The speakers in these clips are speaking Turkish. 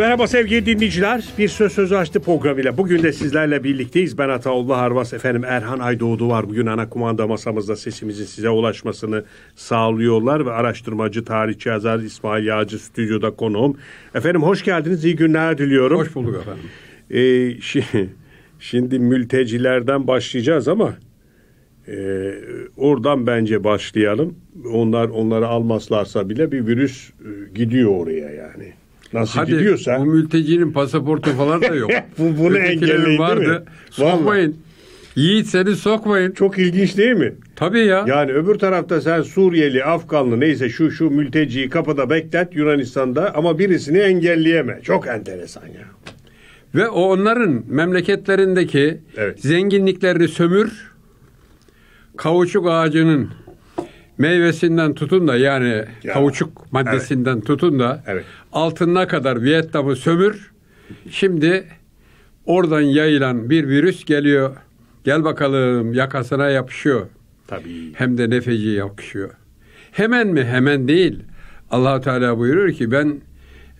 Merhaba sevgili dinleyiciler. Bir Söz Sözü Açtı programıyla bugün de sizlerle birlikteyiz. Ben Ataullah Harvas, efendim Erhan Aydoğdu var. Bugün ana kumanda masamızda sesimizin size ulaşmasını sağlıyorlar ve araştırmacı, tarihçi, yazar İsmail Yağcı stüdyoda konuğum. Efendim hoş geldiniz, iyi günler diliyorum. Hoş bulduk efendim. Ee, şimdi, şimdi mültecilerden başlayacağız ama ee, oradan bence başlayalım. Onlar onları almazlarsa bile bir virüs e, gidiyor oraya yani nasıl Hadi, gidiyorsa. Bu mültecinin pasaportu falan da yok. bu, bunu engelleyin vardı. değil mi? Sokmayın. Vallahi. Yiğit seni sokmayın. Çok ilginç değil mi? Tabii ya. Yani öbür tarafta sen Suriyeli, Afganlı neyse şu şu mülteciyi kapıda beklet Yunanistan'da ama birisini engelleyeme. Çok enteresan ya. Ve o onların memleketlerindeki evet. zenginliklerini sömür, kavuşuk ağacının meyvesinden tutun da yani ya. kavuçuk maddesinden evet. tutun da evet altına kadar Vietnam'ı sömür. Şimdi oradan yayılan bir virüs geliyor. Gel bakalım yakasına yapışıyor. Tabii. Hem de nefeci yapışıyor. Hemen mi? Hemen değil. allah Teala buyurur ki ben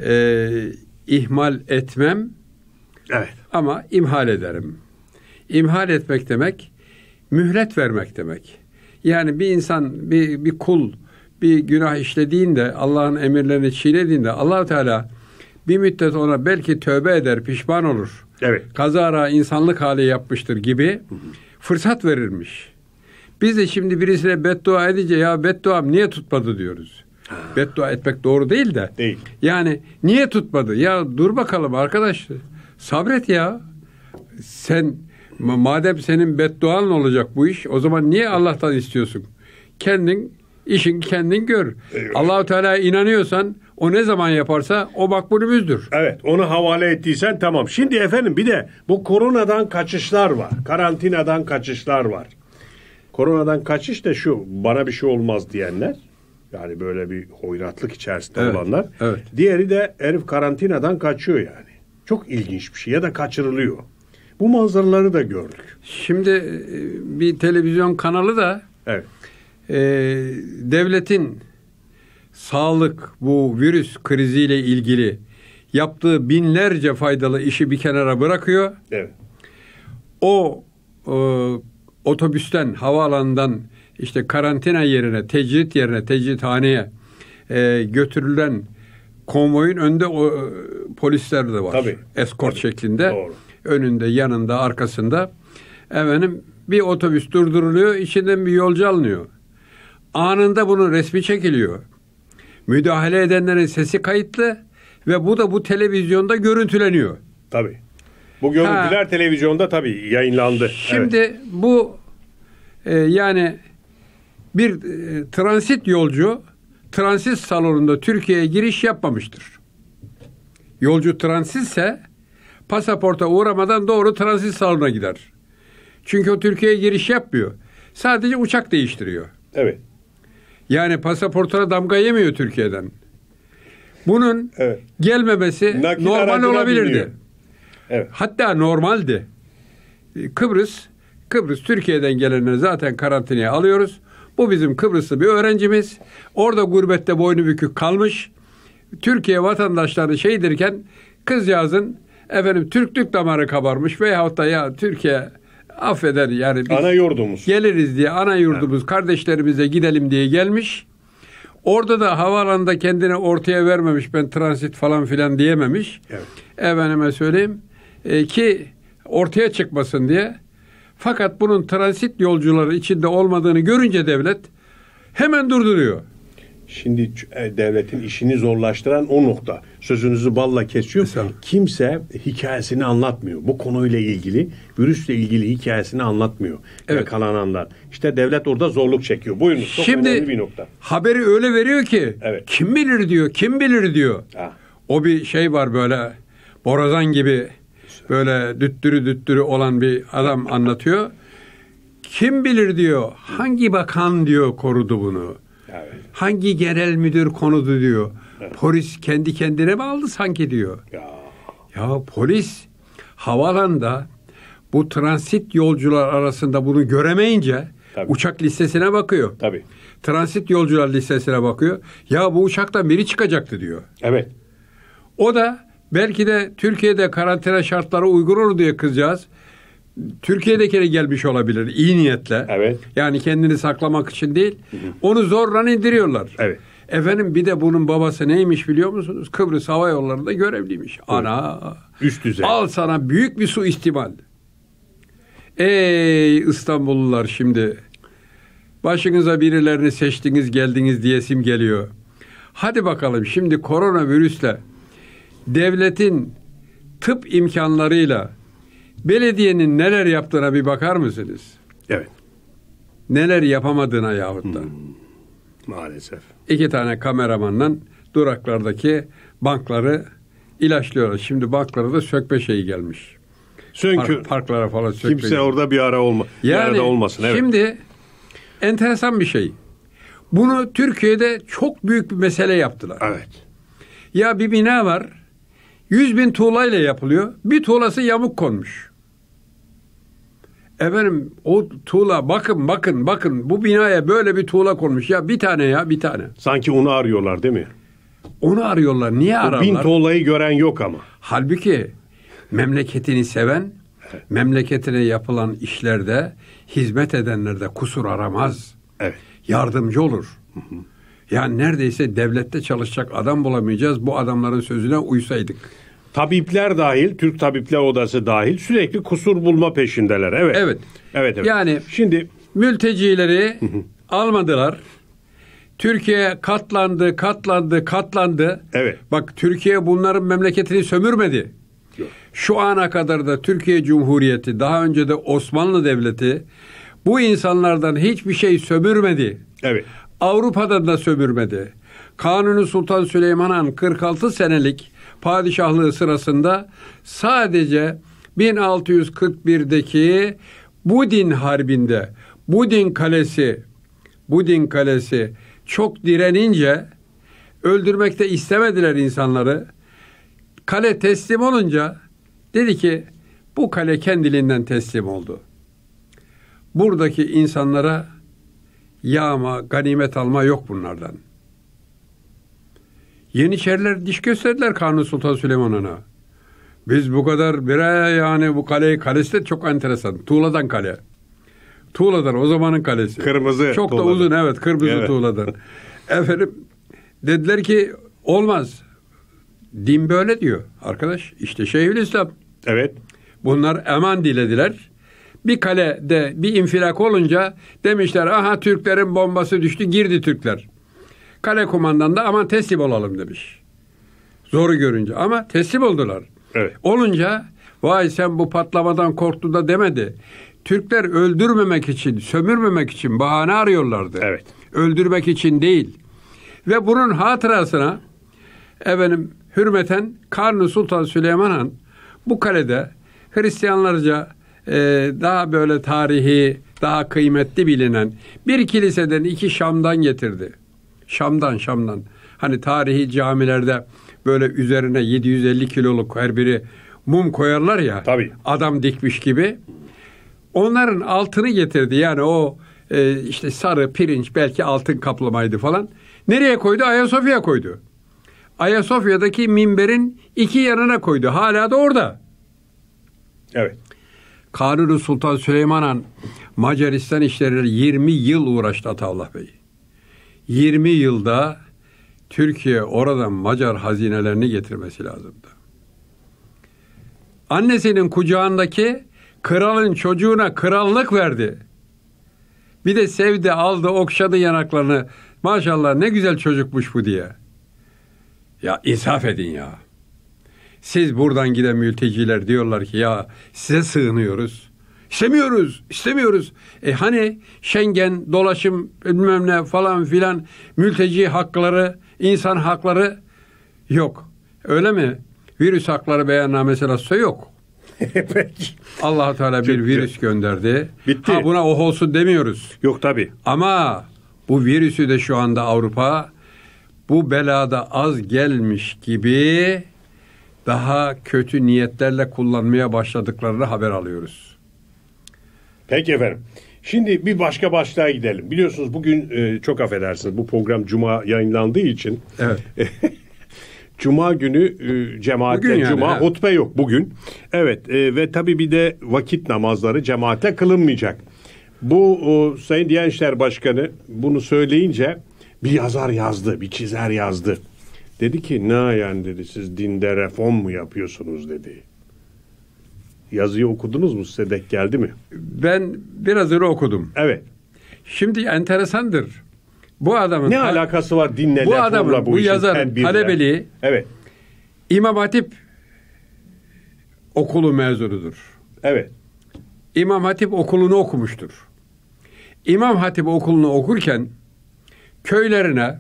e, ihmal etmem evet. ama imhal ederim. İmhal etmek demek mühlet vermek demek. Yani bir insan, bir, bir kul bir günah işlediğinde, Allah'ın emirlerini çiğnediğinde allah Teala bir müddet ona belki tövbe eder, pişman olur. Evet. Kazara insanlık hali yapmıştır gibi fırsat verirmiş. Biz de şimdi birisine beddua edince ya bedduam niye tutmadı diyoruz. Ha. Beddua etmek doğru değil de. Değil. Yani niye tutmadı? Ya dur bakalım arkadaş. Sabret ya. Sen madem senin bedduan olacak bu iş o zaman niye Allah'tan istiyorsun? Kendin İşin kendin gör. Eyvallah. Allahu Teala inanıyorsan o ne zaman yaparsa o makbulümüzdür. Evet onu havale ettiysen tamam. Şimdi efendim bir de bu koronadan kaçışlar var. Karantinadan kaçışlar var. Koronadan kaçış da şu bana bir şey olmaz diyenler. Yani böyle bir hoyratlık içerisinde evet, olanlar. Evet. Diğeri de herif karantinadan kaçıyor yani. Çok ilginç bir şey ya da kaçırılıyor. Bu manzaraları da gördük. Şimdi e, bir televizyon kanalı da evet e, devletin sağlık bu virüs kriziyle ilgili yaptığı binlerce faydalı işi bir kenara bırakıyor. Evet. O e, otobüsten, havaalanından işte karantina yerine, tecrit yerine, tecrithaneye e, götürülen konvoyun önünde o, e, polisler de var. Tabii. Eskort tabii. şeklinde. Doğru. Önünde, yanında, arkasında. Efendim bir otobüs durduruluyor, içinden bir yolcu alınıyor. Anında bunun resmi çekiliyor. Müdahale edenlerin sesi kayıtlı ve bu da bu televizyonda görüntüleniyor. Tabii. Bu görüntüler ha. televizyonda tabii yayınlandı. Şimdi evet. bu e, yani bir e, transit yolcu transit salonunda Türkiye'ye giriş yapmamıştır. Yolcu transitse pasaporta uğramadan doğru transit salonuna gider. Çünkü o Türkiye'ye giriş yapmıyor. Sadece uçak değiştiriyor. Evet. Yani pasaportuna damga yemiyor Türkiye'den. Bunun evet. gelmemesi Nakil normal olabilirdi. Evet. Hatta normaldi. Ee, Kıbrıs Kıbrıs Türkiye'den gelenleri zaten karantinaya alıyoruz. Bu bizim Kıbrıslı bir öğrencimiz. Orada gurbette boynu bükük kalmış. Türkiye vatandaşları şeydirken kızcağızın efendim Türklük damarı kabarmış veyahut da ya Türkiye affeder yani biz ana yurdumuz. Geliriz diye ana yurdumuz kardeşlerimize gidelim diye gelmiş. Orada da havaalanında kendini ortaya vermemiş ben transit falan filan diyememiş. Evet. Efendime söyleyeyim e, ki ortaya çıkmasın diye. Fakat bunun transit yolcuları içinde olmadığını görünce devlet hemen durduruyor. Şimdi e, devletin işini zorlaştıran o nokta sözünüzü balla kesiyor. Kimse hikayesini anlatmıyor. Bu konuyla ilgili, virüsle ilgili hikayesini anlatmıyor. Evet. anlar. İşte devlet orada zorluk çekiyor. Buyurunuz. Çok Şimdi, önemli bir nokta. haberi öyle veriyor ki evet. kim bilir diyor, kim bilir diyor. Ha. O bir şey var böyle borazan gibi böyle düttürü düttürü olan bir adam anlatıyor. Kim bilir diyor. Hangi bakan diyor korudu bunu. Evet. Hangi genel müdür konudu diyor. Polis kendi kendine mi aldı sanki diyor. Ya. ya polis havalanda bu transit yolcular arasında bunu göremeyince Tabii. uçak listesine bakıyor. Tabii. Transit yolcular listesine bakıyor. Ya bu uçaktan biri çıkacaktı diyor. Evet. O da belki de Türkiye'de karantina şartları uygun olur diye kızcağız. Türkiye'dekine gelmiş olabilir iyi niyetle. Evet. Yani kendini saklamak için değil. Hı hı. Onu zorla indiriyorlar. Evet. Efendim bir de bunun babası neymiş biliyor musunuz? Kıbrıs Hava Yolları'nda görevliymiş. Evet. Ana. Üst düzey. Al sana büyük bir su istimal. Ey İstanbullular şimdi. Başınıza birilerini seçtiniz geldiniz diyesim geliyor. Hadi bakalım şimdi koronavirüsle devletin tıp imkanlarıyla belediyenin neler yaptığına bir bakar mısınız? Evet. Neler yapamadığına yahut da. Hmm maalesef. İki tane kameramanla duraklardaki bankları ilaçlıyorlar. Şimdi banklara da sökme şeyi gelmiş. Çünkü Park, parklara falan sökme. Kimse gelmiş. orada bir ara olma, yani, bir olmasın. Evet. Şimdi enteresan bir şey. Bunu Türkiye'de çok büyük bir mesele yaptılar. Evet. Ya bir bina var. yüz bin tuğlayla yapılıyor. Bir tuğlası yamuk konmuş efendim o tuğla bakın bakın bakın bu binaya böyle bir tuğla konmuş ya bir tane ya bir tane. Sanki onu arıyorlar değil mi? Onu arıyorlar. Niye o ararlar? bin tuğlayı gören yok ama. Halbuki memleketini seven memleketine yapılan işlerde hizmet edenlerde kusur aramaz. Evet. Yardımcı olur. Hı hı. Yani neredeyse devlette çalışacak adam bulamayacağız. Bu adamların sözüne uysaydık tabipler dahil, Türk Tabipler Odası dahil sürekli kusur bulma peşindeler. Evet. Evet. Evet. evet. Yani şimdi mültecileri almadılar. Türkiye katlandı, katlandı, katlandı. Evet. Bak Türkiye bunların memleketini sömürmedi. Şu ana kadar da Türkiye Cumhuriyeti, daha önce de Osmanlı Devleti bu insanlardan hiçbir şey sömürmedi. Evet. Avrupa'dan da sömürmedi. Kanuni Sultan Süleyman Han 46 senelik padişahlığı sırasında sadece 1641'deki Budin Harbi'nde Budin Kalesi Budin Kalesi çok direnince öldürmekte istemediler insanları. Kale teslim olunca dedi ki bu kale kendiliğinden teslim oldu. Buradaki insanlara yağma, ganimet alma yok bunlardan.'' Yeniçeriler diş gösterdiler Kanuni Sultan Süleyman'ına. Biz bu kadar bire yani bu kaleyi kalesi de çok enteresan. Tuğladan kale. Tuğladan o zamanın kalesi. Kırmızı Çok tuğladan. da uzun evet kırmızı evet. tuğladan. Efendim dediler ki olmaz. Din böyle diyor arkadaş. İşte Şeyhülislam. Evet. Bunlar eman dilediler. Bir kalede bir infilak olunca demişler aha Türklerin bombası düştü girdi Türkler. Kale komandan da aman teslim olalım demiş. Zoru görünce ama teslim oldular. Evet. Olunca vay sen bu patlamadan korktun da demedi. Türkler öldürmemek için, sömürmemek için bahane arıyorlardı. Evet. Öldürmek için değil. Ve bunun hatırasına efendim hürmeten Kanuni Sultan Süleyman Han bu kalede Hristiyanlarca e, daha böyle tarihi, daha kıymetli bilinen bir kiliseden iki Şam'dan getirdi. Şam'dan Şam'dan. Hani tarihi camilerde böyle üzerine 750 kiloluk her biri mum koyarlar ya. Tabii. Adam dikmiş gibi. Onların altını getirdi. Yani o e, işte sarı pirinç belki altın kaplamaydı falan. Nereye koydu? Ayasofya koydu. Ayasofya'daki minberin iki yanına koydu. Hala da orada. Evet. Kanuni Sultan Süleyman Han Macaristan işleriyle 20 yıl uğraştı Ataullah Bey. 20 yılda Türkiye oradan Macar hazinelerini getirmesi lazımdı. Annesinin kucağındaki kralın çocuğuna krallık verdi. Bir de sevdi, aldı, okşadı yanaklarını. Maşallah ne güzel çocukmuş bu diye. Ya insaf edin ya. Siz buradan giden mülteciler diyorlar ki ya size sığınıyoruz. İstemiyoruz, istemiyoruz. E hani Schengen, dolaşım bilmem ne falan filan mülteci hakları, insan hakları yok. Öyle mi? Virüs hakları beyannamesi nasılsa yok. Peki. allah Teala bir virüs gönderdi. Bitti. Ha buna oh olsun demiyoruz. Yok tabi. Ama bu virüsü de şu anda Avrupa bu belada az gelmiş gibi daha kötü niyetlerle kullanmaya başladıklarını haber alıyoruz. Peki efendim. Şimdi bir başka başlığa gidelim. Biliyorsunuz bugün e, çok affedersiniz bu program cuma yayınlandığı için. Evet. Cuma günü e, cemaatte yani, cuma he. hutbe yok bugün. Evet e, ve tabii bir de vakit namazları cemaate kılınmayacak. Bu o, Sayın Diyanet İşleri Başkanı bunu söyleyince bir yazar yazdı, bir çizer yazdı. Dedi ki ne yani dedi siz dinde reform mu yapıyorsunuz dedi. Yazıyı okudunuz mu? Size denk geldi mi? Ben biraz önce okudum. Evet. Şimdi enteresandır. Bu adamın ne alakası var dinle? Bu adamın bu, bu yazarın talebeliği evet. İmam Hatip okulu mezunudur. Evet. İmam Hatip okulunu okumuştur. İmam Hatip okulunu okurken köylerine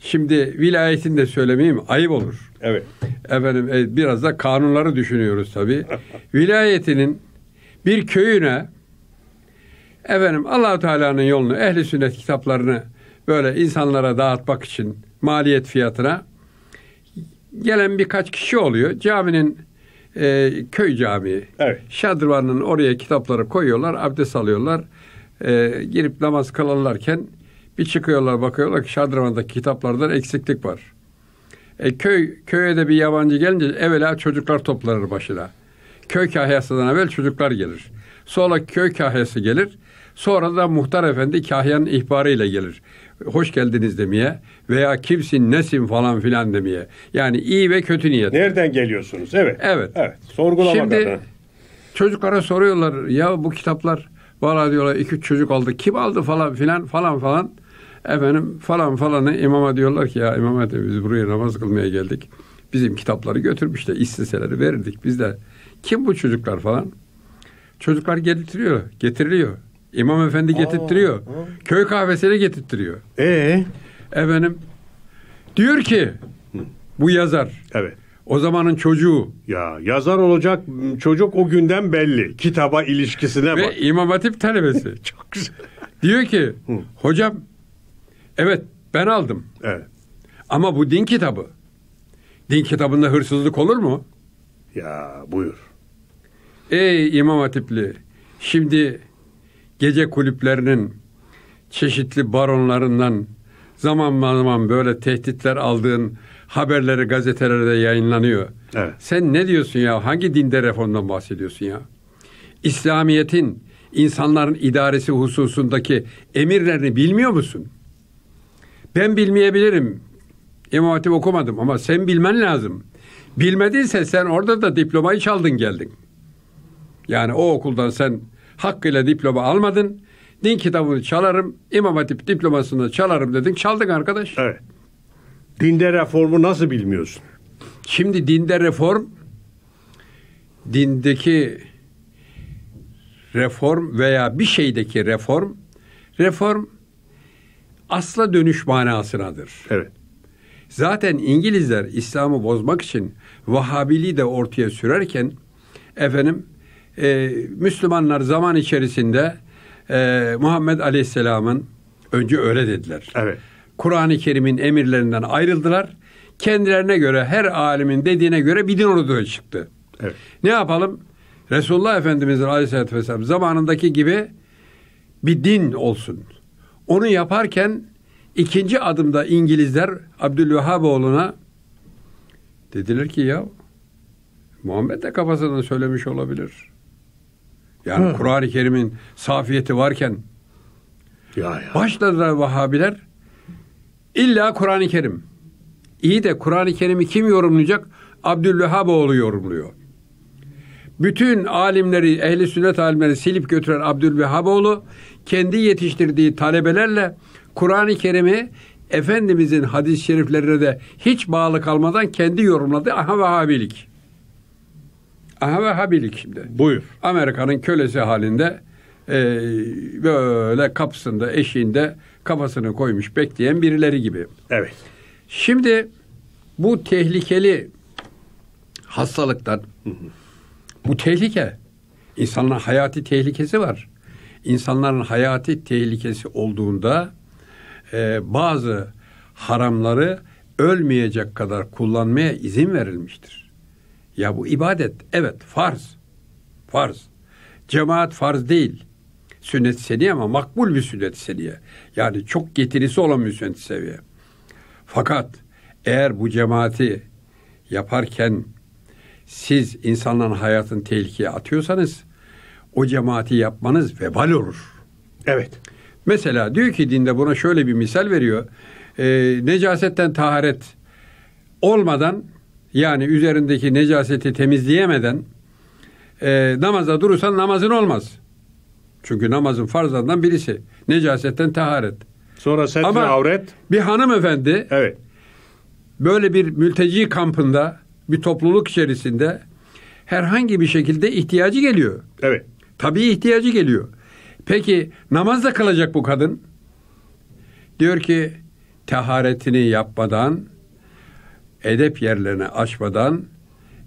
Şimdi vilayetini de söylemeyeyim ayıp olur. Evet. Efendim e, biraz da kanunları düşünüyoruz tabii. Vilayetinin bir köyüne efendim Allahu Teala'nın yolunu, ehli sünnet kitaplarını böyle insanlara dağıtmak için maliyet fiyatına gelen birkaç kişi oluyor. Caminin e, köy camii. Evet. Şadırvanın oraya kitapları koyuyorlar, abdest alıyorlar. E, girip namaz kılarlarken bir çıkıyorlar bakıyorlar ki Şadravan'daki kitaplardan eksiklik var. E, köy köye de bir yabancı gelince evvela çocuklar toplanır başına. Köy kahyasından evvel çocuklar gelir. Sonra köy kahyası gelir. Sonra da muhtar efendi kahyanın ihbarıyla gelir. Hoş geldiniz demeye veya kimsin nesin falan filan demeye. Yani iyi ve kötü niyet. Nereden geliyorsunuz? Evet. Evet. Evet. Sorgulamak Şimdi adına. çocuklara soruyorlar ya bu kitaplar Valla diyorlar iki üç çocuk aldı. Kim aldı falan filan falan falan. Efendim falan falanı imama diyorlar ki ya imam efendi biz buraya namaz kılmaya geldik. Bizim kitapları götürmüşler. İsteseleri verirdik biz de. Kim bu çocuklar falan. Çocuklar getiriyor, getiriliyor. İmam efendi getirtiyor. Köy kahvesiyle getirtiyor. Ee? Efendim diyor ki bu yazar. Evet. O zamanın çocuğu. Ya yazar olacak çocuk o günden belli. Kitaba ilişkisine bak. Ve İmam Hatip talebesi. Çok güzel. Diyor ki hocam evet ben aldım. Evet. Ama bu din kitabı. Din kitabında hırsızlık olur mu? Ya buyur. Ey İmam Hatipli şimdi gece kulüplerinin çeşitli baronlarından zaman zaman böyle tehditler aldığın haberleri gazetelerde yayınlanıyor. Evet. Sen ne diyorsun ya? Hangi dinde reformdan bahsediyorsun ya? İslamiyet'in insanların idaresi hususundaki emirlerini bilmiyor musun? Ben bilmeyebilirim. İmam Hatip okumadım ama sen bilmen lazım. Bilmediyse sen orada da diplomayı çaldın geldin. Yani o okuldan sen hakkıyla diploma almadın. Din kitabını çalarım, İmam Hatip diplomasını çalarım dedin. Çaldın arkadaş. Evet. Dinde reformu nasıl bilmiyorsun? Şimdi dinde reform dindeki reform veya bir şeydeki reform reform asla dönüş manasınadır. Evet. Zaten İngilizler İslam'ı bozmak için Vahabiliği de ortaya sürerken efendim e, Müslümanlar zaman içerisinde e, Muhammed Aleyhisselam'ın önce öyle dediler. Evet. Kur'an-ı Kerim'in emirlerinden ayrıldılar. Kendilerine göre her alimin dediğine göre bir din orduya çıktı. Evet. Ne yapalım? Resulullah Efendimiz'in Aleyhisselatü vesselam zamanındaki gibi bir din olsun. Onu yaparken ikinci adımda İngilizler Abdülvehhaboğlu'na dediler ki ya Muhammed de kafasından söylemiş olabilir. Yani Kur'an-ı Kerim'in safiyeti varken ya ya. başladılar Vahabiler İlla Kur'an-ı Kerim. İyi de Kur'an-ı Kerim'i kim yorumlayacak? Abdülvehhaboğlu yorumluyor. Bütün alimleri, ehli sünnet alimleri silip götüren Abdülvehhaboğlu kendi yetiştirdiği talebelerle Kur'an-ı Kerim'i Efendimizin hadis-i şeriflerine de hiç bağlı kalmadan kendi yorumladı. Aha Vehhabilik. Aha Vehhabilik şimdi. Buyur. Amerika'nın kölesi halinde ee, böyle kapısında eşiğinde kafasını koymuş bekleyen birileri gibi. Evet. Şimdi bu tehlikeli hastalıktan bu tehlike insanların hayati tehlikesi var. İnsanların hayati tehlikesi olduğunda e, bazı haramları ölmeyecek kadar kullanmaya izin verilmiştir. Ya bu ibadet evet farz. Farz. Cemaat farz değil sünnet seniye ama makbul bir sünnet seniye. Yani çok getirisi olan bir sünnet seviye. Fakat eğer bu cemaati yaparken siz insanların hayatını tehlikeye atıyorsanız o cemaati yapmanız vebal olur. Evet. Mesela diyor ki dinde buna şöyle bir misal veriyor. E, necasetten taharet olmadan yani üzerindeki necaseti temizleyemeden e, namaza durursan namazın olmaz. Çünkü namazın farzlarından birisi. Necasetten taharet. Sonra set Ama avret. bir hanımefendi evet. böyle bir mülteci kampında bir topluluk içerisinde herhangi bir şekilde ihtiyacı geliyor. Evet. Tabii ihtiyacı geliyor. Peki namaz da kılacak bu kadın. Diyor ki taharetini yapmadan, edep yerlerine açmadan,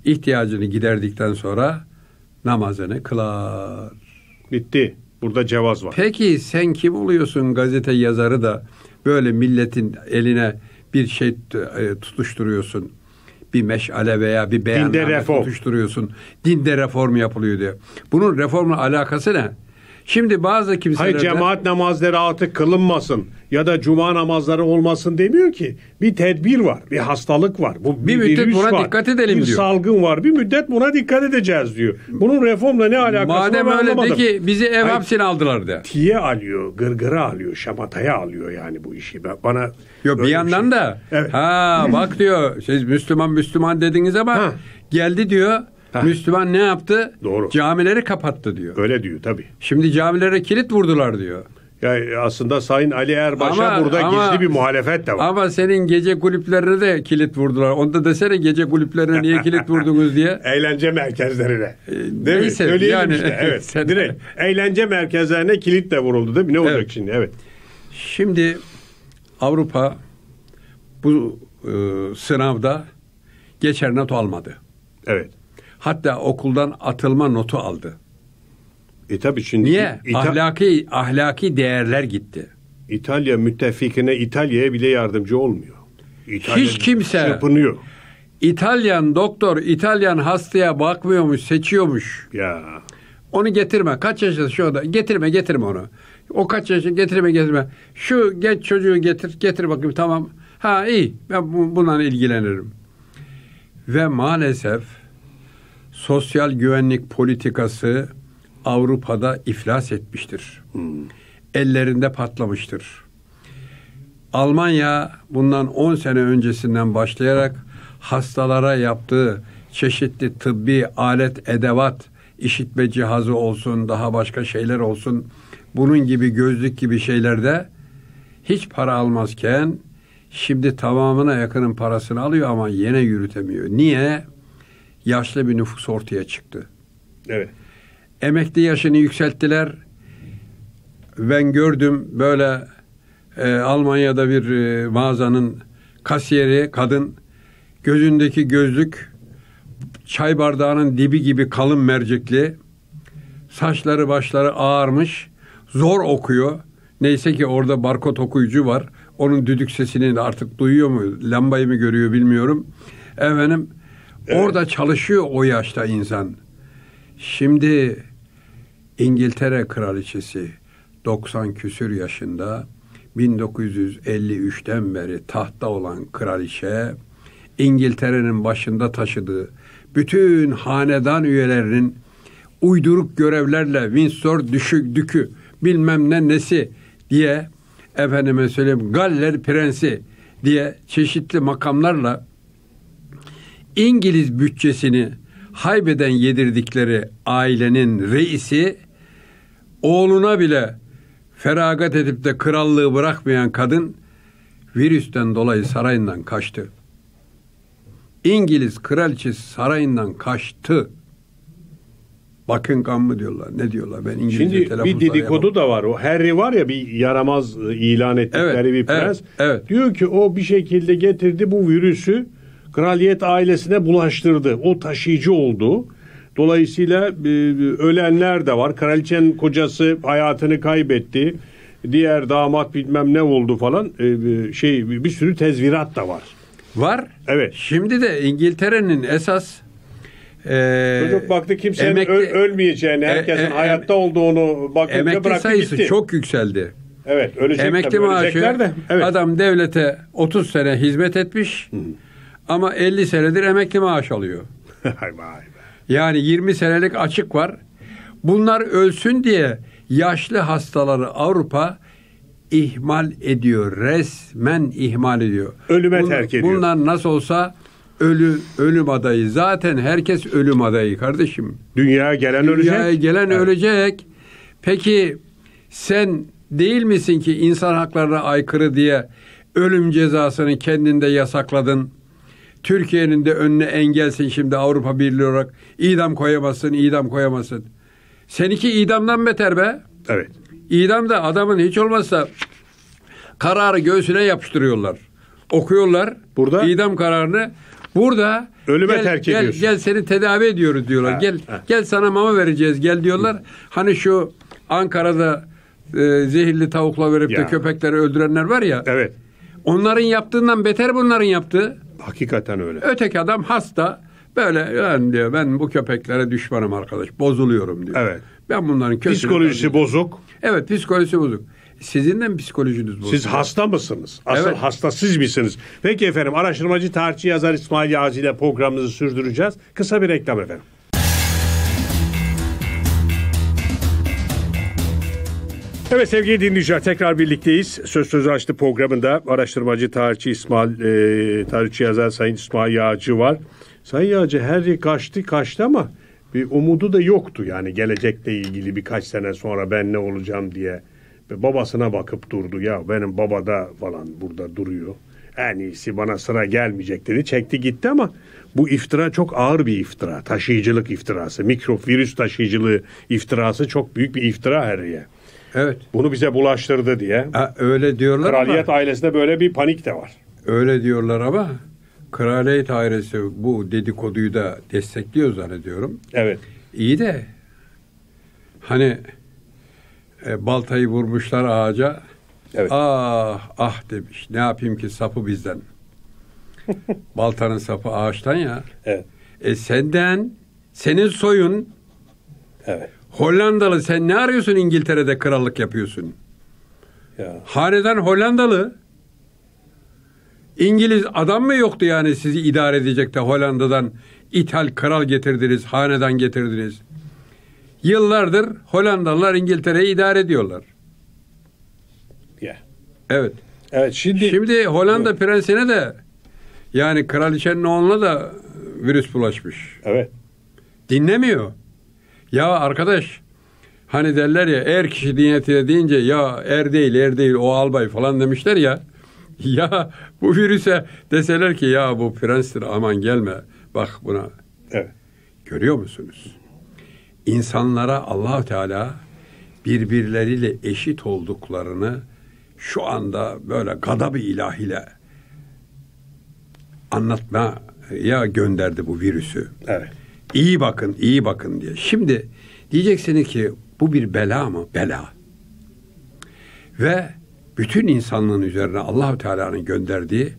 ihtiyacını giderdikten sonra namazını kılar. Bitti. Burada cevaz var. Peki sen kim oluyorsun gazete yazarı da böyle milletin eline bir şey e, tutuşturuyorsun? Bir meşale veya bir beyanname tutuşturuyorsun. Dinde reform yapılıyor diyor. Bunun reformla alakası ne? Şimdi bazı kimseler... Hayır cemaat namazları artık kılınmasın ya da cuma namazları olmasın demiyor ki. Bir tedbir var, bir hastalık var. Bu bir, bir müddet buna var, dikkat edelim bir diyor. Bir salgın var, bir müddet buna dikkat edeceğiz diyor. Bunun reformla ne alakası Madem var öyle de ki bizi ev hapsine aldılar de. Tiye alıyor, gırgıra alıyor, şamataya alıyor yani bu işi. Bana Yok bir yandan şey. da evet. ha bak diyor siz Müslüman Müslüman dediğinize ama Ha. Geldi diyor Heh. Müslüman ne yaptı? Doğru. Camileri kapattı diyor. Öyle diyor tabii. Şimdi camilere kilit vurdular diyor. Ya aslında Sayın Ali Erbaş'a ama, burada ama, gizli bir muhalefet de var. Ama senin gece kulüplerine de kilit vurdular. Onda desene gece kulüplerine niye kilit vurdunuz diye. eğlence merkezlerine. E, değil Neyse, mi? yani, işte. Evet. sen... Direkt eğlence merkezlerine kilit de vuruldu değil mi? Ne olacak evet. şimdi? Evet. Şimdi Avrupa bu e, sınavda geçer not almadı. Evet hatta okuldan atılma notu aldı. E tabi şimdi niye? İta- ahlaki ahlaki değerler gitti. İtalya müttefikine İtalya'ya bile yardımcı olmuyor. İtalya Hiç kimse çırpınıyor. İtalyan doktor İtalyan hastaya bakmıyormuş, seçiyormuş. Ya. Onu getirme. Kaç yaşında şu anda? Getirme, getirme onu. O kaç yaşında? Getirme, getirme. Şu genç çocuğu getir, getir bakayım tamam. Ha iyi. Ben bundan ilgilenirim. Ve maalesef sosyal güvenlik politikası Avrupa'da iflas etmiştir. Hmm. Ellerinde patlamıştır. Almanya bundan 10 sene öncesinden başlayarak hastalara yaptığı çeşitli tıbbi alet, edevat, işitme cihazı olsun, daha başka şeyler olsun, bunun gibi gözlük gibi şeylerde hiç para almazken şimdi tamamına yakının parasını alıyor ama yine yürütemiyor. Niye? yaşlı bir nüfus ortaya çıktı. Evet. Emekli yaşını yükselttiler. Ben gördüm böyle e, Almanya'da bir e, mağazanın kasiyeri kadın gözündeki gözlük çay bardağının dibi gibi kalın mercekli saçları başları ağarmış zor okuyor. Neyse ki orada barkod okuyucu var. Onun düdük sesini artık duyuyor mu, lambayı mı görüyor bilmiyorum. Efendim Evet. Orada çalışıyor o yaşta insan. Şimdi İngiltere kraliçesi 90 küsür yaşında 1953'ten beri tahtta olan kraliçe İngiltere'nin başında taşıdığı bütün hanedan üyelerinin uyduruk görevlerle Windsor düşük dükü bilmem ne nesi diye efendime söyleyeyim Galler prensi diye çeşitli makamlarla İngiliz bütçesini haybeden yedirdikleri ailenin reisi oğluna bile feragat edip de krallığı bırakmayan kadın virüsten dolayı sarayından kaçtı. İngiliz kraliçesi sarayından kaçtı. Bakın kan mı diyorlar? Ne diyorlar? Ben İngilizce Şimdi bir dedikodu yapamam. da var. O Harry var ya bir yaramaz e, ilan ettikleri evet, bir prens. Evet, evet. Diyor ki o bir şekilde getirdi bu virüsü kraliyet ailesine bulaştırdı. O taşıyıcı oldu. Dolayısıyla e, ölenler de var. Kraliçenin kocası hayatını kaybetti. Diğer damat bilmem ne oldu falan. E, e, şey bir sürü tezvirat da var. Var. Evet. Şimdi de İngiltere'nin esas e, Çocuk baktı kimsenin emekli, öl, ölmeyeceğini, herkesin e, e, hayatta olduğunu bakınca emekli bıraktı sayısı gitti. çok yükseldi. Evet, ölecek emekli tabii, maaşı, de. Evet. Adam devlete 30 sene hizmet etmiş. Hı ama 50 senedir emekli maaş alıyor. yani 20 senelik açık var. Bunlar ölsün diye yaşlı hastaları Avrupa ihmal ediyor. Resmen ihmal ediyor. Ölüme Bun, terk ediyor. Bunlar nasıl olsa ölü ölüm adayı. Zaten herkes ölüm adayı kardeşim. Dünyaya gelen Dünyaya ölecek. Dünyaya gelen evet. ölecek. Peki sen değil misin ki insan haklarına aykırı diye ölüm cezasını kendinde yasakladın? Türkiye'nin de önüne engelsin şimdi Avrupa Birliği olarak. idam koyamazsın, idam koyamazsın. Seninki idamdan beter be. Evet. İdam da adamın hiç olmazsa kararı göğsüne yapıştırıyorlar. Okuyorlar. Burada idam kararını. Burada ölüme gel, terk gel, Gel seni tedavi ediyoruz diyorlar. Ha, gel ha. gel sana mama vereceğiz. Gel diyorlar. Hı. Hani şu Ankara'da e, zehirli tavukla verip ya. de köpekleri öldürenler var ya. Evet. Onların yaptığından beter bunların yaptığı. Hakikaten öyle. Öteki adam hasta. Böyle yani diyor ben bu köpeklere düşmanım arkadaş. Bozuluyorum diyor. Evet. Ben bunların kötü Psikolojisi bozuk. Evet psikolojisi bozuk. Sizin de mi psikolojiniz bozuk? Siz hasta mısınız? Asıl evet. hasta siz misiniz? Peki efendim araştırmacı tarihçi yazar İsmail Yazi ile programımızı sürdüreceğiz. Kısa bir reklam efendim. Evet sevgili dinleyiciler tekrar birlikteyiz. Söz Sözü Açtı programında araştırmacı tarihçi İsmail, e, tarihçi yazar Sayın İsmail Yağcı var. Sayın Yağcı her kaçtı kaçtı ama bir umudu da yoktu yani gelecekle ilgili birkaç sene sonra ben ne olacağım diye. Ve babasına bakıp durdu ya benim baba da falan burada duruyor. En iyisi bana sıra gelmeyecek dedi çekti gitti ama bu iftira çok ağır bir iftira. Taşıyıcılık iftirası, mikrovirüs taşıyıcılığı iftirası çok büyük bir iftira her yere. Evet. Bunu bize bulaştırdı diye. Ha, öyle diyorlar Kraliyet ama, ailesinde böyle bir panik de var. Öyle diyorlar ama Kraliyet ailesi bu dedikoduyu da destekliyor zannediyorum. Evet. İyi de hani e, baltayı vurmuşlar ağaca. Evet. Ah ah demiş. Ne yapayım ki sapı bizden. Baltanın sapı ağaçtan ya. Evet. E senden senin soyun. Evet. Hollandalı sen ne arıyorsun İngiltere'de krallık yapıyorsun? Ya. Hanedan Hollandalı. İngiliz adam mı yoktu yani sizi idare edecek de Hollanda'dan ithal kral getirdiniz, hanedan getirdiniz. Yıllardır Hollandalılar İngiltere'yi idare ediyorlar. Yeah. Evet. Evet şimdi Şimdi Hollanda evet. prensine de yani kraliçenin oğluna da virüs bulaşmış. Evet. Dinlemiyor. Ya arkadaş hani derler ya er kişi diniyetine deyince ya er değil er değil o albay falan demişler ya. Ya bu virüse deseler ki ya bu prenstir aman gelme bak buna. Evet. Görüyor musunuz? İnsanlara allah Teala birbirleriyle eşit olduklarını şu anda böyle gadab-ı ilahiyle anlatmaya gönderdi bu virüsü. Evet. İyi bakın, iyi bakın diye. Şimdi diyeceksiniz ki bu bir bela mı? Bela. Ve bütün insanlığın üzerine Allahü Teala'nın gönderdiği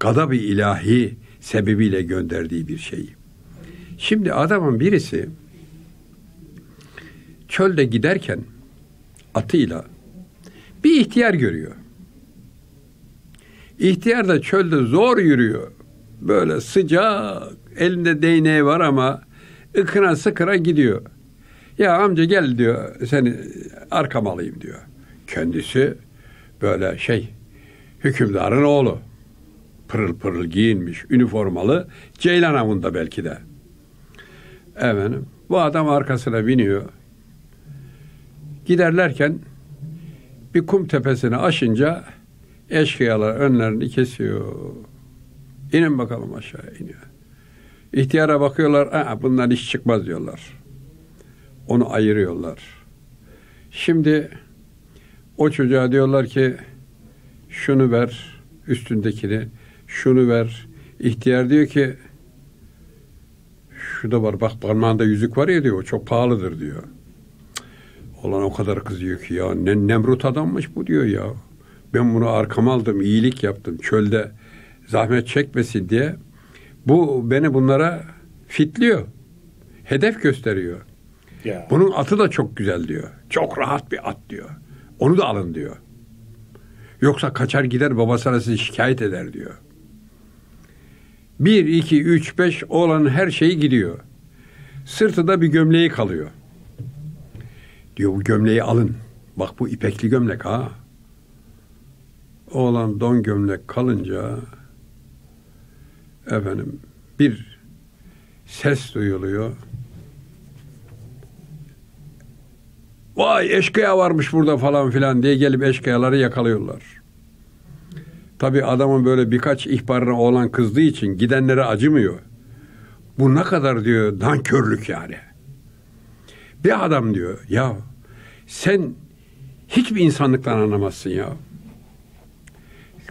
gadab-ı ilahi sebebiyle gönderdiği bir şey. Şimdi adamın birisi çölde giderken atıyla bir ihtiyar görüyor. İhtiyar da çölde zor yürüyor. Böyle sıcak, elinde değneği var ama ıkına sıkıra gidiyor. Ya amca gel diyor seni arkam alayım diyor. Kendisi böyle şey hükümdarın oğlu. Pırıl pırıl giyinmiş, üniformalı, ceylan avında belki de. Efendim, bu adam arkasına biniyor. Giderlerken bir kum tepesini aşınca eşkıyalar önlerini kesiyor. İnin bakalım aşağı iniyor. İhtiyara bakıyorlar, Aa, bundan iş çıkmaz diyorlar. Onu ayırıyorlar. Şimdi o çocuğa diyorlar ki şunu ver üstündekini, şunu ver. İhtiyar diyor ki şu da var bak parmağında yüzük var ya diyor çok pahalıdır diyor. Olan o kadar kızıyor ki ya ne Nemrut adammış bu diyor ya. Ben bunu arkama aldım, iyilik yaptım çölde zahmet çekmesin diye bu beni bunlara fitliyor. Hedef gösteriyor. Ya. Bunun atı da çok güzel diyor. Çok rahat bir at diyor. Onu da alın diyor. Yoksa kaçar gider babasına sizi şikayet eder diyor. Bir, iki, üç, beş olan her şeyi gidiyor. Sırtında bir gömleği kalıyor. Diyor bu gömleği alın. Bak bu ipekli gömlek ha. Oğlan don gömlek kalınca efendim bir ses duyuluyor. Vay eşkıya varmış burada falan filan diye gelip eşkıyaları yakalıyorlar. Tabi adamın böyle birkaç ihbarına olan kızdığı için gidenlere acımıyor. Bu ne kadar diyor nankörlük yani. Bir adam diyor ya sen hiçbir insanlıktan anlamazsın ya.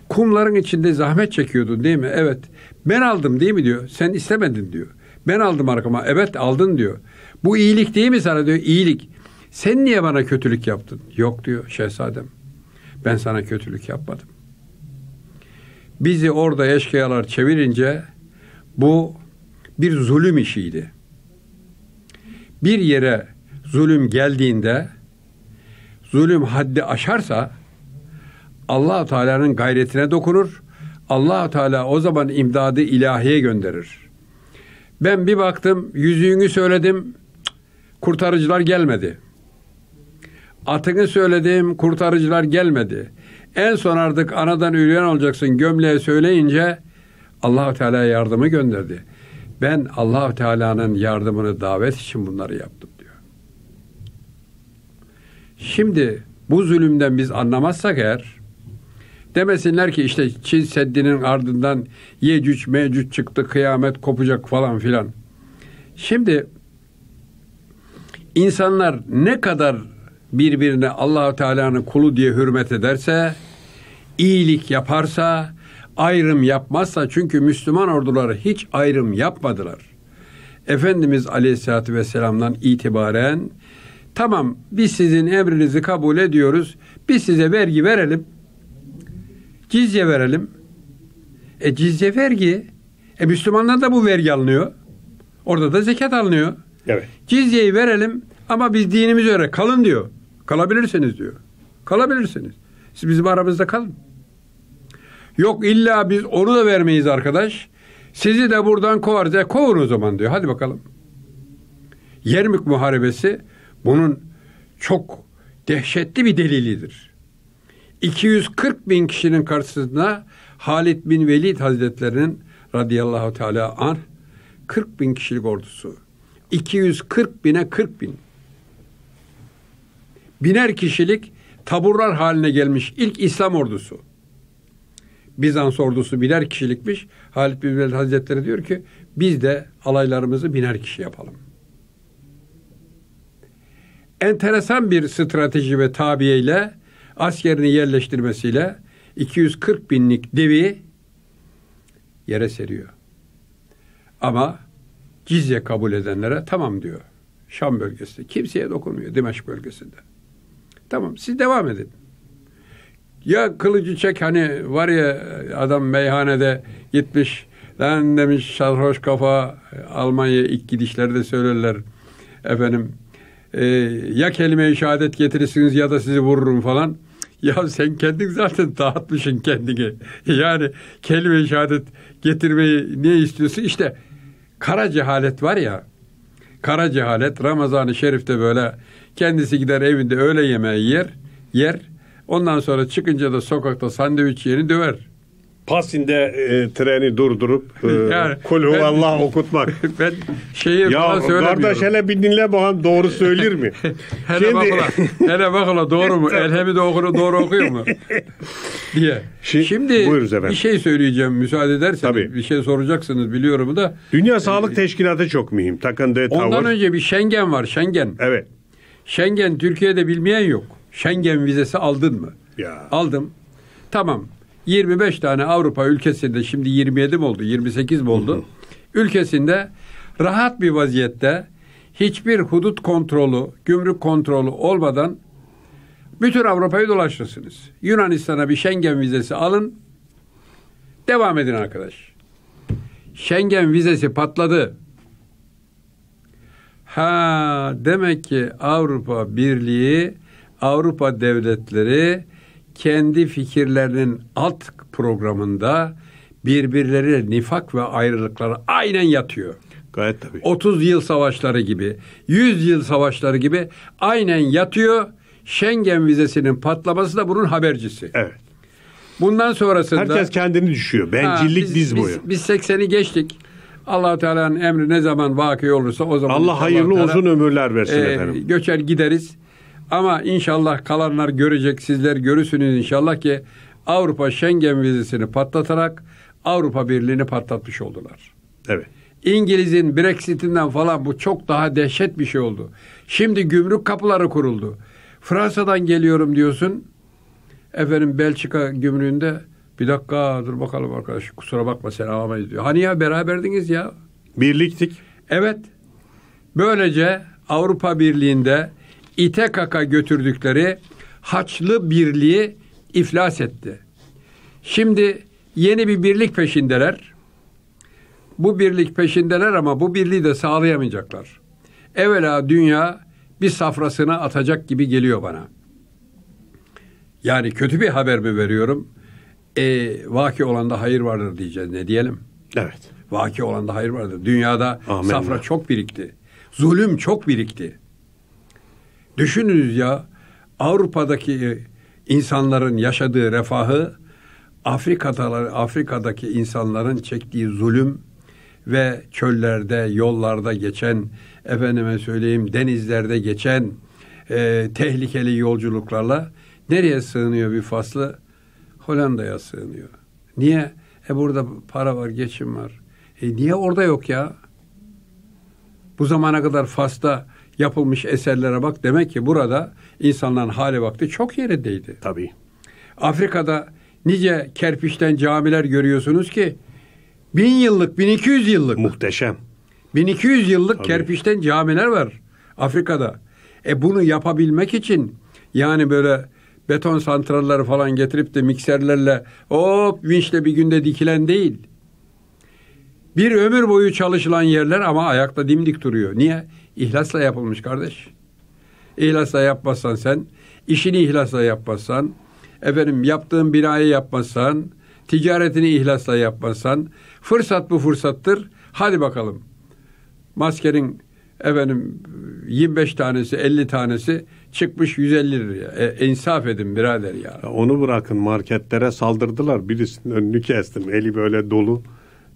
Kumların içinde zahmet çekiyordun değil mi? Evet. Ben aldım değil mi diyor. Sen istemedin diyor. Ben aldım arkama. Evet aldın diyor. Bu iyilik değil mi sana diyor. İyilik. Sen niye bana kötülük yaptın? Yok diyor şehzadem. Ben sana kötülük yapmadım. Bizi orada eşkıyalar çevirince bu bir zulüm işiydi. Bir yere zulüm geldiğinde zulüm haddi aşarsa allah Teala'nın gayretine dokunur allah Teala o zaman imdadı ilahiye gönderir. Ben bir baktım yüzüğünü söyledim kurtarıcılar gelmedi. Atını söyledim kurtarıcılar gelmedi. En son artık anadan üreyen olacaksın gömleği söyleyince allah Teala yardımı gönderdi. Ben allah Teala'nın yardımını davet için bunları yaptım diyor. Şimdi bu zulümden biz anlamazsak eğer Demesinler ki işte Çin Seddi'nin ardından Yecüc Mecüc çıktı kıyamet kopacak falan filan. Şimdi insanlar ne kadar birbirine Allahu Teala'nın kulu diye hürmet ederse, iyilik yaparsa, ayrım yapmazsa çünkü Müslüman orduları hiç ayrım yapmadılar. Efendimiz Aleyhisselatü Vesselam'dan itibaren tamam biz sizin emrinizi kabul ediyoruz, biz size vergi verelim, Cizye verelim. E cizye vergi. E Müslümanlar da bu vergi alınıyor. Orada da zekat alınıyor. Evet. Cizyeyi verelim ama biz dinimiz öyle kalın diyor. Kalabilirsiniz diyor. Kalabilirsiniz. Siz bizim aramızda kalın. Yok illa biz onu da vermeyiz arkadaş. Sizi de buradan kovarız. E kovun o zaman diyor. Hadi bakalım. Yermük Muharebesi bunun çok dehşetli bir delilidir. 240 bin kişinin karşısında Halid bin Velid Hazretlerinin radıyallahu teala an 40 bin kişilik ordusu. 240 bine 40 bin. Biner kişilik taburlar haline gelmiş ilk İslam ordusu. Bizans ordusu biner kişilikmiş. Halid bin Velid Hazretleri diyor ki biz de alaylarımızı biner kişi yapalım. Enteresan bir strateji ve tabiyeyle askerini yerleştirmesiyle 240 binlik devi yere seriyor. Ama cizye kabul edenlere tamam diyor. Şam bölgesinde. Kimseye dokunmuyor Dimeş bölgesinde. Tamam siz devam edin. Ya kılıcı çek hani var ya adam meyhanede gitmiş lan demiş sarhoş kafa Almanya ilk gidişlerde söylerler efendim e, ya kelime-i şehadet getirirsiniz ya da sizi vururum falan. Ya sen kendin zaten dağıtmışsın kendini. Yani kelime-i şehadet getirmeyi ne istiyorsun? İşte kara cehalet var ya. Kara cehalet Ramazan-ı Şerif'te böyle kendisi gider evinde öğle yemeği yer. Yer. Ondan sonra çıkınca da sokakta sandviç yeni döver. Pasin'de e, treni durdurup e, yani, kul huvallah okutmak. Ben şeyi ya, falan söylemiyorum. Kardeş hele bir dinle bakalım doğru söyler mi? hele Şimdi... bakla, hele bakla doğru mu? Elhemi de okur, doğru okuyor mu? diye. Şimdi, Şimdi bir şey söyleyeceğim müsaade ederseniz. Tabii. Bir şey soracaksınız biliyorum da. Dünya Sağlık ee, Teşkilatı çok mühim. Takındığı tavır. Ondan önce bir Schengen var Schengen. Evet. Schengen Türkiye'de bilmeyen yok. Schengen vizesi aldın mı? Ya. Aldım. Tamam. 25 tane Avrupa ülkesinde şimdi 27 mi oldu 28 mi oldu? Ülkesinde rahat bir vaziyette hiçbir hudut kontrolü, gümrük kontrolü olmadan bütün Avrupa'yı dolaşırsınız. Yunanistan'a bir Schengen vizesi alın. Devam edin arkadaş. Schengen vizesi patladı. Ha demek ki Avrupa Birliği, Avrupa devletleri kendi fikirlerinin alt programında birbirleriyle nifak ve ayrılıkları aynen yatıyor. Gayet tabii. 30 yıl savaşları gibi, 100 yıl savaşları gibi aynen yatıyor. Schengen vizesinin patlaması da bunun habercisi. Evet. Bundan sonrasında herkes kendini düşüyor. Bencillik ha, biz, diz boyu. Biz, biz 80'i geçtik. allah Teala'nın emri ne zaman vaki olursa o zaman Allah hayırlı Teala, uzun ömürler versin e, efendim. Göçer gideriz. Ama inşallah kalanlar görecek, sizler görürsünüz inşallah ki Avrupa Schengen vizesini patlatarak Avrupa Birliği'ni patlatmış oldular. Evet. İngiliz'in Brexit'inden falan bu çok daha dehşet bir şey oldu. Şimdi gümrük kapıları kuruldu. Fransa'dan geliyorum diyorsun. Efendim Belçika gümrüğünde bir dakika dur bakalım arkadaş kusura bakma sen alamayız diyor. Hani ya beraberdiniz ya. Birliktik. Evet. Böylece Avrupa Birliği'nde İtekaka götürdükleri Haçlı Birliği iflas etti. Şimdi yeni bir birlik peşindeler. Bu birlik peşindeler ama bu birliği de sağlayamayacaklar. Evvela dünya bir safrasına atacak gibi geliyor bana. Yani kötü bir haber mi veriyorum? E, vaki olanda hayır vardır diyeceğiz ne diyelim? Evet. Vaki olanda hayır vardır. Dünyada Amenna. safra çok birikti. Zulüm çok birikti. Düşününüz ya Avrupa'daki e, insanların yaşadığı refahı Afrika'da, Afrika'daki insanların çektiği zulüm ve çöllerde, yollarda geçen, efendime söyleyeyim denizlerde geçen e, tehlikeli yolculuklarla nereye sığınıyor bir faslı? Hollanda'ya sığınıyor. Niye? E burada para var, geçim var. E niye orada yok ya? Bu zamana kadar Fas'ta yapılmış eserlere bak. Demek ki burada insanların hali vakti çok yerindeydi. Tabii. Afrika'da nice kerpiçten camiler görüyorsunuz ki bin yıllık, 1200 yıllık. Muhteşem. 1200 yıllık Tabii. kerpiçten camiler var Afrika'da. E bunu yapabilmek için yani böyle beton santralları falan getirip de mikserlerle hop vinçle bir günde dikilen değil. Bir ömür boyu çalışılan yerler ama ayakta dimdik duruyor. Niye? İhlasla yapılmış kardeş. İhlasla yapmazsan sen, işini ihlasla yapmazsan, efendim yaptığın binayı yapmazsan, ticaretini ihlasla yapmazsan, fırsat bu fırsattır. Hadi bakalım. Maskenin efendim 25 tanesi 50 tanesi çıkmış 150 liraya. E, İnsaf edin birader ya. ya. Onu bırakın marketlere saldırdılar. Birisinin önünü kestim. Eli böyle dolu.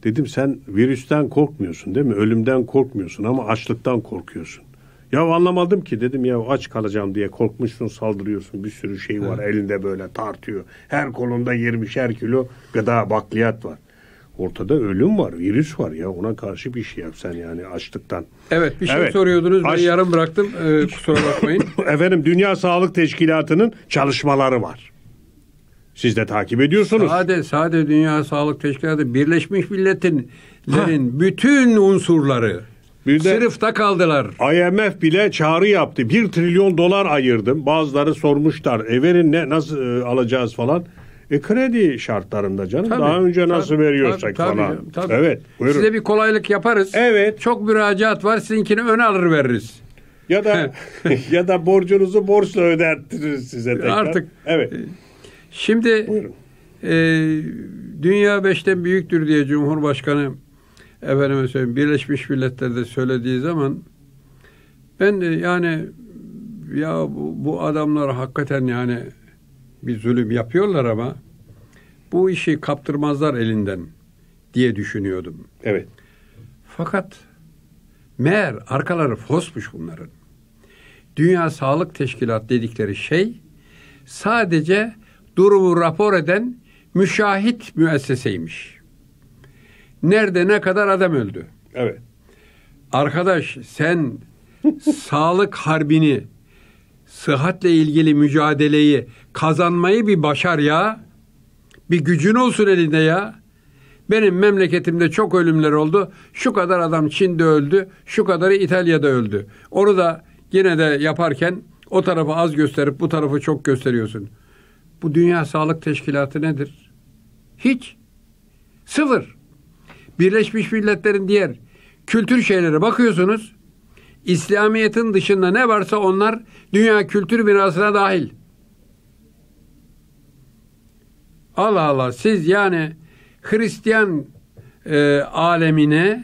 Dedim sen virüsten korkmuyorsun değil mi? Ölümden korkmuyorsun ama açlıktan korkuyorsun. Ya anlamadım ki dedim ya aç kalacağım diye korkmuşsun saldırıyorsun bir sürü şey var evet. elinde böyle tartıyor. Her kolunda 20'şer kilo gıda bakliyat var. Ortada ölüm var, virüs var ya ona karşı bir şey yapsan yani açlıktan. Evet bir şey evet. soruyordunuz ben yarım bıraktım ee, kusura bakmayın. Efendim Dünya Sağlık Teşkilatı'nın çalışmaları var. Siz de takip ediyorsunuz. Sade, sade Dünya Sağlık Teşkilatı Birleşmiş Milletler'in bütün unsurları bir de sınıfta kaldılar. IMF bile çağrı yaptı. Bir trilyon dolar ayırdım. Bazıları sormuşlar. E verin ne nasıl e, alacağız falan. E kredi şartlarında canım. Tabii, Daha önce tabii, nasıl veriyorsak tabii, falan. Tabii, tabii. Evet. Buyurun. Size bir kolaylık yaparız. Evet. Çok müracaat var. Sizinkini ön alır veririz. Ya da ya da borcunuzu borçla ödertiriz size tekrar. Artık evet. Şimdi E, dünya beşten büyüktür diye Cumhurbaşkanı efendime söyleyeyim Birleşmiş Milletler'de söylediği zaman ben de yani ya bu, bu adamlar hakikaten yani bir zulüm yapıyorlar ama bu işi kaptırmazlar elinden diye düşünüyordum. Evet. Fakat meğer arkaları fosmuş bunların. Dünya Sağlık Teşkilat dedikleri şey sadece durumu rapor eden müşahit müesseseymiş. Nerede ne kadar adam öldü. Evet. Arkadaş sen sağlık harbini, sıhhatle ilgili mücadeleyi kazanmayı bir başar ya. Bir gücün olsun elinde ya. Benim memleketimde çok ölümler oldu. Şu kadar adam Çin'de öldü, şu kadarı İtalya'da öldü. Onu da yine de yaparken o tarafı az gösterip bu tarafı çok gösteriyorsun. Bu Dünya Sağlık Teşkilatı nedir? Hiç. Sıfır. Birleşmiş Milletler'in diğer kültür şeylere bakıyorsunuz. İslamiyet'in dışında ne varsa onlar dünya kültür mirasına dahil. Allah Allah siz yani Hristiyan e, alemine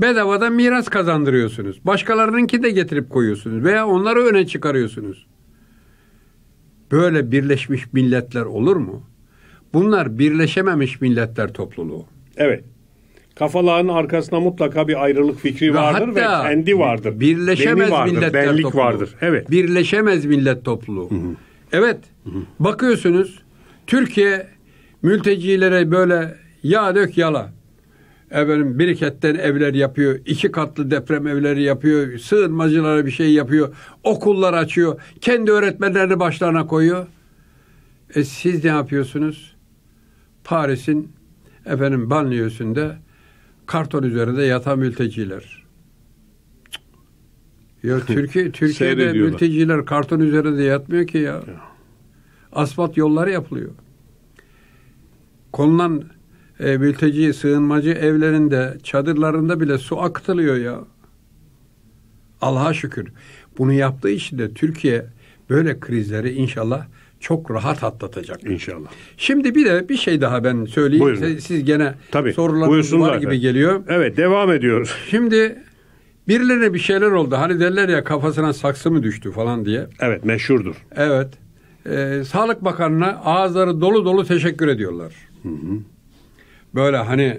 bedavada miras kazandırıyorsunuz. Başkalarınınki de getirip koyuyorsunuz veya onları öne çıkarıyorsunuz. Böyle birleşmiş milletler olur mu? Bunlar birleşememiş milletler topluluğu. Evet. Kafaların arkasında mutlaka bir ayrılık fikri ve vardır ve kendi vardır. Birleşemez vardır, milletler benlik topluluğu. vardır. Evet. Birleşemez millet topluluğu. Hı hı. Evet. Hı hı. Bakıyorsunuz Türkiye mültecilere böyle yağ dök yala efendim biriketten evler yapıyor, iki katlı deprem evleri yapıyor, sığınmacılara bir şey yapıyor, okullar açıyor, kendi öğretmenlerini başlarına koyuyor. E siz ne yapıyorsunuz? Paris'in efendim banliyösünde karton üzerinde yatan mülteciler. Ya Türkiye Türkiye'de mülteciler karton üzerinde yatmıyor ki ya. Asfalt yolları yapılıyor. Konulan e, mülteci, sığınmacı evlerinde, çadırlarında bile su akıtılıyor ya. Allah'a şükür. Bunu yaptığı için de Türkiye böyle krizleri inşallah çok rahat atlatacak. İnşallah. Şimdi bir de bir şey daha ben söyleyeyim. Buyurun. Siz, siz gene Tabii, sorularınız var gibi geliyor. Evet devam ediyoruz. Şimdi birilerine bir şeyler oldu. Hani derler ya kafasına saksı mı düştü falan diye. Evet meşhurdur. Evet. Ee, Sağlık Bakanı'na ağızları dolu dolu teşekkür ediyorlar. Hı hı böyle hani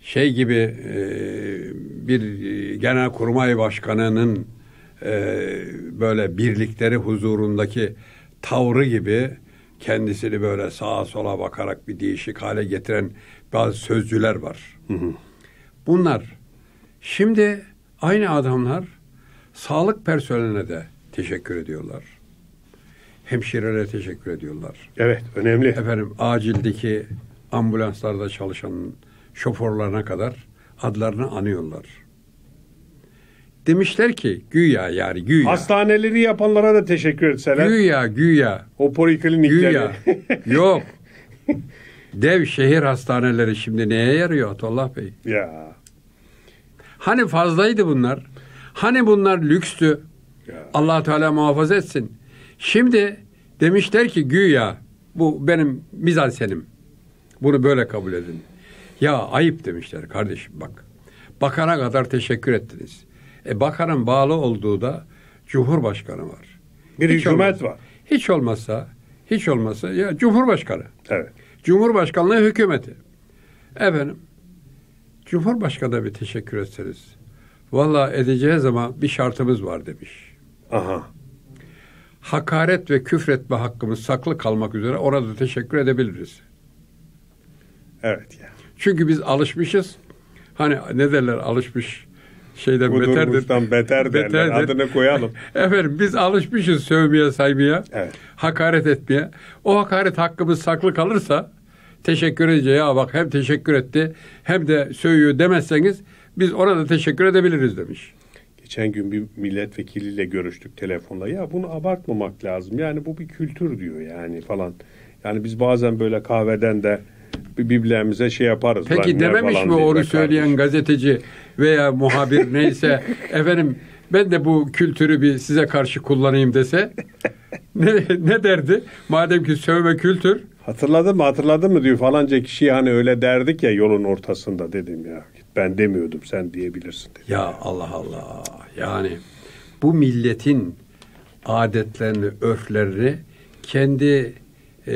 şey gibi e, bir genel kurmay başkanının e, böyle birlikleri huzurundaki tavrı gibi kendisini böyle sağa sola bakarak bir değişik hale getiren bazı sözcüler var. Bunlar şimdi aynı adamlar sağlık personeline de teşekkür ediyorlar. Hemşirelere teşekkür ediyorlar. Evet, önemli. Efendim acildeki ambulanslarda çalışan şoförlerine kadar adlarını anıyorlar. Demişler ki güya yani güya. Hastaneleri yapanlara da teşekkür etseler. Güya güya. O poliklinikleri. Güya. Yok. Dev şehir hastaneleri şimdi neye yarıyor Atullah Bey? Ya. Hani fazlaydı bunlar? Hani bunlar lükstü? allah Teala muhafaza etsin. Şimdi demişler ki güya bu benim mizansenim. Bunu böyle kabul edin. Ya ayıp demişler kardeşim bak. Bakana kadar teşekkür ettiniz. E bakanın bağlı olduğu da Cumhurbaşkanı var. Bir hiç hükümet olmazsa, var. Hiç olmazsa, hiç olmazsa ya Cumhurbaşkanı. Evet. Cumhurbaşkanlığı hükümeti. Efendim, Cumhurbaşkanı'na bir teşekkür etseniz. Valla edeceğiz ama bir şartımız var demiş. Aha. Hakaret ve küfretme hakkımız saklı kalmak üzere orada teşekkür edebiliriz. Evet. Yani. Çünkü biz alışmışız. Hani ne derler alışmış şeyden Kudur beterdir. Kudurmuştan beter derler. Beterdir. Adını koyalım. Efendim biz alışmışız sövmeye, saymaya, evet. hakaret etmeye. O hakaret hakkımız saklı kalırsa teşekkür edince ya bak hem teşekkür etti hem de sövüyor demezseniz biz ona da teşekkür edebiliriz demiş. Geçen gün bir milletvekiliyle görüştük telefonla. Ya bunu abartmamak lazım. Yani bu bir kültür diyor yani falan. Yani biz bazen böyle kahveden de birbirlerimize şey yaparız. Peki dememiş mi oru söyleyen kardeşim. gazeteci veya muhabir neyse efendim ben de bu kültürü bir size karşı kullanayım dese ne, ne derdi? Madem ki sövme kültür. hatırladın mı hatırladın mı diyor falanca kişi hani öyle derdik ya yolun ortasında dedim ya. Ben demiyordum sen diyebilirsin. Dedim ya, ya Allah Allah yani bu milletin adetlerini, örflerini kendi e,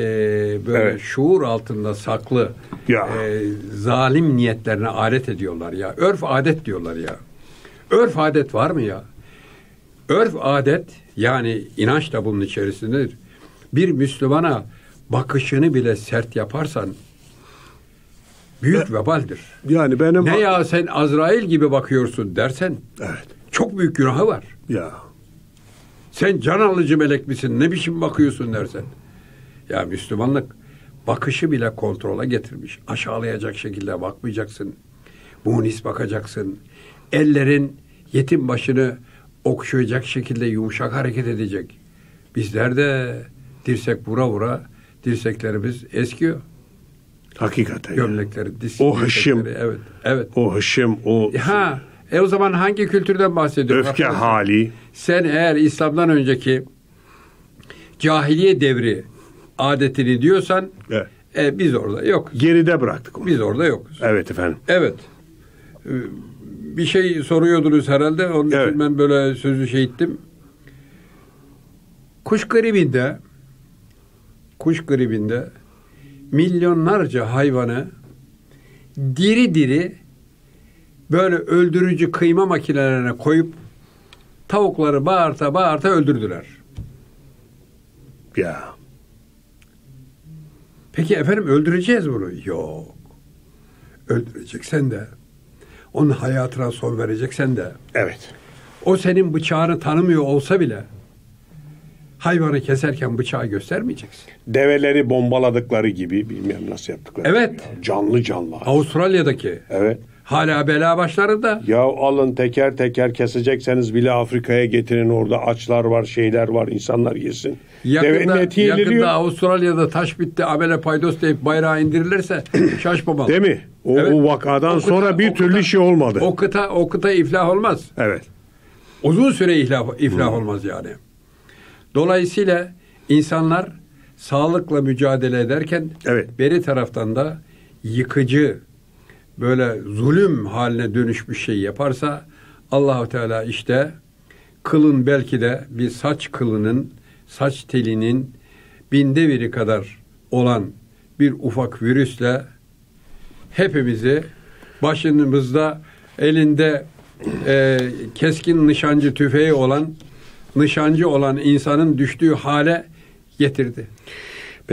böyle evet. şuur altında saklı ya. E, zalim niyetlerine alet ediyorlar ya. Örf adet diyorlar ya. Örf adet var mı ya? Örf adet yani inanç da bunun içerisindedir. Bir Müslümana bakışını bile sert yaparsan büyük ben, vebaldir. Yani benim ne ya sen Azrail gibi bakıyorsun dersen evet. çok büyük günahı var. Ya. Sen can alıcı melek misin? Ne biçim bakıyorsun dersen. Ya Müslümanlık bakışı bile kontrola getirmiş. Aşağılayacak şekilde bakmayacaksın. Munis bakacaksın. Ellerin yetim başını okşayacak şekilde yumuşak hareket edecek. Bizler de dirsek vura vura dirseklerimiz eskiyor. Hakikaten. Gömlekleri, yani. o hışım. Evet, evet. O hışım, o... Ha, e o zaman hangi kültürden bahsediyorsun? Öfke Hakkı hali. Sen eğer İslam'dan önceki cahiliye devri adetini diyorsan evet. e, biz orada yok. Geride bıraktık onu. Biz orada yokuz. Evet efendim. Evet. Ee, bir şey soruyordunuz herhalde. Onun evet. için ben böyle sözü şey ettim. Kuş gribinde kuş gribinde milyonlarca hayvanı diri diri böyle öldürücü kıyma makinelerine koyup tavukları bağırta bağırta öldürdüler. Ya. Peki efendim öldüreceğiz bunu. Yok. Öldüreceksen de onun hayatına son vereceksen de. Evet. O senin bıçağını tanımıyor olsa bile hayvanı keserken bıçağı göstermeyeceksin. Develeri bombaladıkları gibi bilmiyorum nasıl yaptıkları. Evet. Gibi. Canlı canlı. Avustralya'daki. Evet. Hala bela başlarında. Ya alın teker teker kesecekseniz bile Afrika'ya getirin orada açlar var şeyler var insanlar yesin. Yakında, yakında Avustralya'da taş bitti abele paydos deyip bayrağı indirilirse şaşmamalı. Değil mi? O, evet. o vakadan o kıta, sonra bir o kıta, türlü şey olmadı. O kıta, o kıta iflah olmaz. Evet. Uzun süre iflah, iflah hmm. Hı. olmaz yani. Dolayısıyla insanlar sağlıkla mücadele ederken evet. beri taraftan da yıkıcı böyle zulüm haline dönüşmüş şey yaparsa Allahu Teala işte kılın belki de bir saç kılının, saç telinin binde biri kadar olan bir ufak virüsle hepimizi başımızda elinde e, keskin nişancı tüfeği olan nişancı olan insanın düştüğü hale getirdi.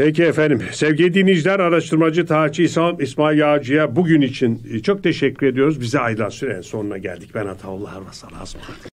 Peki efendim. Sevgili dinleyiciler, araştırmacı Taci İsam İsmail Yağcı'ya bugün için e, çok teşekkür ediyoruz. Bize ayrılan sürenin sonuna geldik. Ben Ataullah Arvasal Azman.